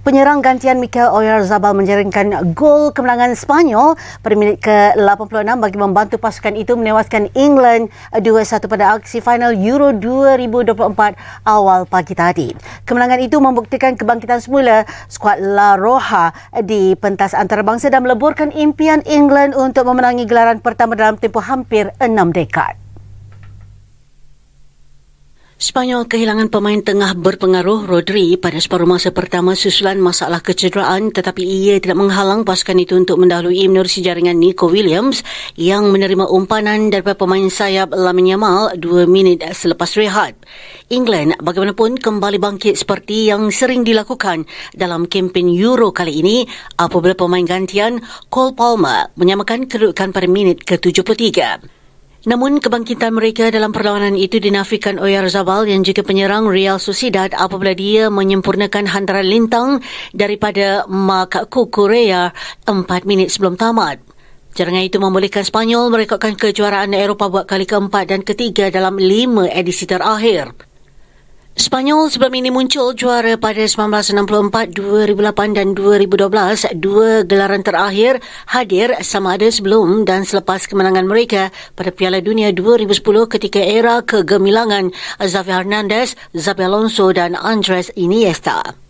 Penyerang gantian Mikel Oyarzabal menjaringkan gol kemenangan Spanyol pada minit ke-86 bagi membantu pasukan itu menewaskan England 2-1 pada aksi final Euro 2024 awal pagi tadi. Kemenangan itu membuktikan kebangkitan semula skuad La Roja di pentas antarabangsa dan meleburkan impian England untuk memenangi gelaran pertama dalam tempoh hampir enam dekad. Spanyol kehilangan pemain tengah berpengaruh Rodri pada separuh masa pertama susulan masalah kecederaan tetapi ia tidak menghalang pasukan itu untuk mendahului menerusi jaringan Nico Williams yang menerima umpanan daripada pemain sayap Lamine Yamal dua minit selepas rehat. England bagaimanapun kembali bangkit seperti yang sering dilakukan dalam kempen Euro kali ini apabila pemain gantian Cole Palmer menyamakan kedudukan pada minit ke-73. Namun kebangkitan mereka dalam perlawanan itu dinafikan Oyar Zabal yang juga penyerang Real Sociedad apabila dia menyempurnakan hantaran lintang daripada makaku Korea 4 minit sebelum tamat. Jaringan itu membolehkan Spanyol merekodkan kejuaraan Eropah buat kali keempat dan ketiga dalam lima edisi terakhir. Spanyol sebelum ini muncul juara pada 1964, 2008 dan 2012. Dua gelaran terakhir hadir sama ada sebelum dan selepas kemenangan mereka pada Piala Dunia 2010 ketika era kegemilangan Xavi Hernandez, Xabi Alonso dan Andres Iniesta.